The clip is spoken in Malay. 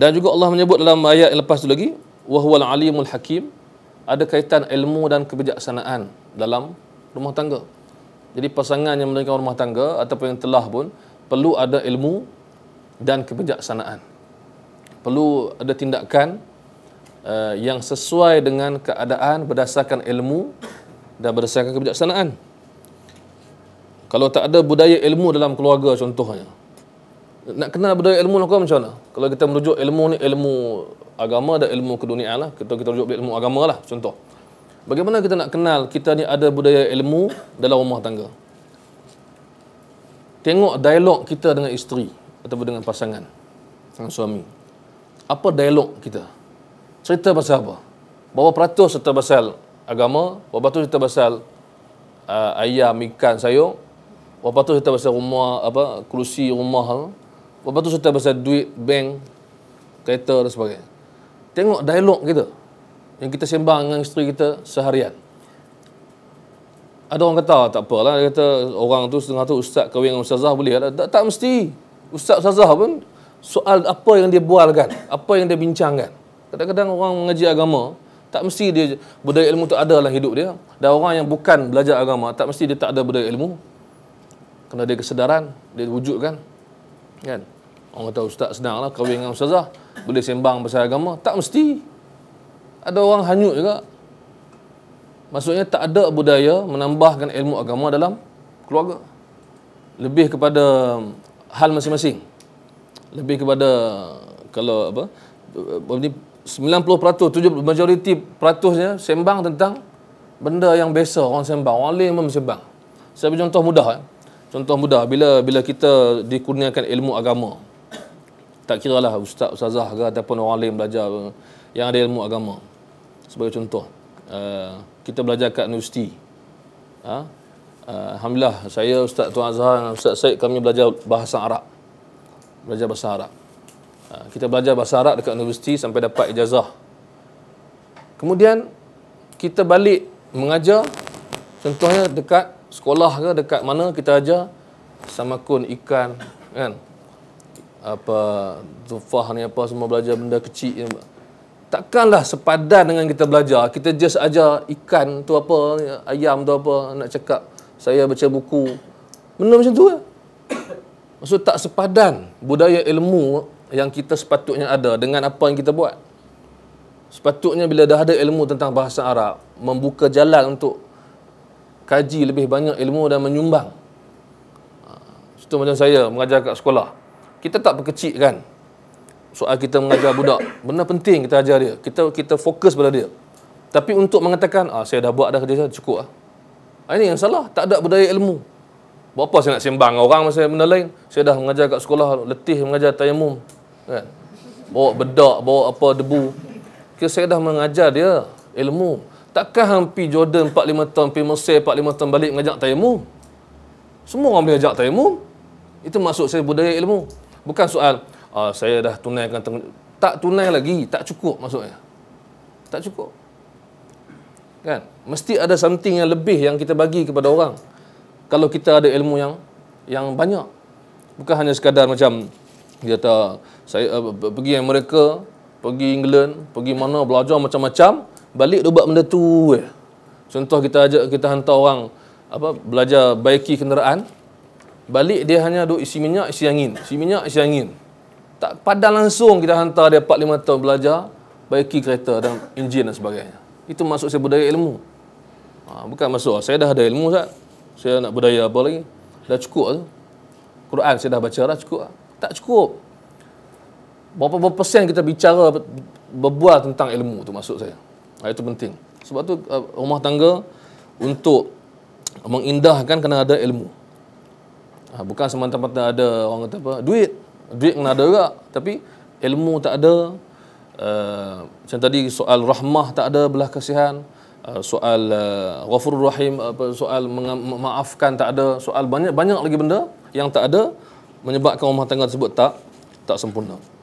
dan juga Allah menyebut dalam ayat yang lepas tu lagi wahwal alimul hakim ada kaitan ilmu dan kebijaksanaan dalam rumah tangga jadi pasangan yang mendirikan rumah tangga ataupun yang telah pun perlu ada ilmu dan kebijaksanaan perlu ada tindakan uh, yang sesuai dengan keadaan berdasarkan ilmu dan berdasarkan kebijaksanaan kalau tak ada budaya ilmu dalam keluarga contohnya nak kenal budaya ilmu lah macam mana? Kalau kita merujuk ilmu ni ilmu agama dan ilmu ke dunia lah. Kita kita rujuk ilmu agama lah contoh. Bagaimana kita nak kenal kita ni ada budaya ilmu dalam rumah tangga? Tengok dialog kita dengan isteri ataupun dengan pasangan, dengan suami. Apa dialog kita? Cerita pasal apa? Bawa peratus cerita pasal agama, bawa peratus cerita pasal uh, ayam, ikan, sayur, bawa peratus cerita pasal rumah, apa, kerusi rumah, lah Lepas tu cerita pasal duit, bank, kereta dan sebagainya. Tengok dialog kita yang kita sembang dengan isteri kita seharian. Ada orang kata tak apalah, dia kata orang tu setengah tu ustaz kahwin dengan ustazah boleh. Tak, tak mesti. Ustaz ustazah pun soal apa yang dia bualkan, apa yang dia bincangkan. Kadang-kadang orang mengaji agama, tak mesti dia budaya ilmu tu ada dalam hidup dia. Dan orang yang bukan belajar agama, tak mesti dia tak ada budaya ilmu. Kena dia kesedaran, dia wujudkan. Kan? kan? Orang kata ustaz senanglah kahwin dengan ustazah Boleh sembang pasal agama Tak mesti Ada orang hanyut juga Maksudnya tak ada budaya menambahkan ilmu agama dalam keluarga Lebih kepada hal masing-masing Lebih kepada kalau apa ini 90% 70 majoriti peratusnya sembang tentang benda yang biasa orang sembang orang lain memang sembang saya beri contoh mudah eh. contoh mudah bila bila kita dikurniakan ilmu agama tak kira lah ustaz, ustazah ke ataupun orang lain belajar yang ada ilmu agama sebagai contoh eh, kita belajar kat universiti ha? eh, Alhamdulillah saya Ustaz Tuan Azhar dan Ustaz Syed kami belajar bahasa Arab belajar bahasa Arab ha, kita belajar bahasa Arab dekat universiti sampai dapat ijazah kemudian kita balik mengajar contohnya dekat sekolah ke dekat mana kita ajar samakun ikan kan apa zufah ni apa semua belajar benda kecil ni. Takkanlah sepadan dengan kita belajar. Kita just ajar ikan tu apa, ayam tu apa, nak cakap saya baca buku. Benda macam tu lah. Maksud tak sepadan budaya ilmu yang kita sepatutnya ada dengan apa yang kita buat. Sepatutnya bila dah ada ilmu tentang bahasa Arab, membuka jalan untuk kaji lebih banyak ilmu dan menyumbang. Ha, Contoh macam saya mengajar kat sekolah kita tak kan soal kita mengajar budak benar penting kita ajar dia kita kita fokus pada dia tapi untuk mengatakan ah saya dah buat dah kerja saya cukup lah. ah ini yang salah tak ada budaya ilmu buat apa saya nak sembang orang masa benda lain saya dah mengajar kat sekolah letih mengajar tayamum kan bawa bedak bawa apa debu kita saya dah mengajar dia ilmu takkan hampir Jordan 45 tahun pergi Mesir 45 tahun balik mengajar tayamum semua orang boleh ajak tayamum itu masuk saya budaya ilmu Bukan soal uh, saya dah tunaikan tang- tak tunai lagi, tak cukup maksudnya. Tak cukup. Kan? Mesti ada something yang lebih yang kita bagi kepada orang. Kalau kita ada ilmu yang yang banyak. Bukan hanya sekadar macam dia kata saya uh, pergi Amerika, pergi England, pergi mana belajar macam-macam, balik dia buat benda tu. Eh. Contoh kita ajak kita hantar orang apa belajar baiki kenderaan, balik dia hanya duk isi minyak isi angin isi minyak isi angin tak pada langsung kita hantar dia 4 5 tahun belajar baiki kereta dan enjin dan sebagainya itu masuk saya budaya ilmu ha, bukan masuk saya dah ada ilmu sat saya nak budaya apa lagi dah cukup tu Quran saya dah baca dah cukup tak cukup berapa berapa persen kita bicara berbual tentang ilmu tu masuk saya ha, itu penting sebab tu uh, rumah tangga untuk mengindahkan kena ada ilmu Ha, bukan semata-mata ada orang kata apa duit duit kena ada juga tapi ilmu tak ada uh, macam tadi soal rahmah tak ada belah kasihan uh, soal uh, eh, ghafur rahim apa soal menga- maafkan tak ada soal banyak banyak lagi benda yang tak ada menyebabkan rumah tangga tersebut tak tak sempurna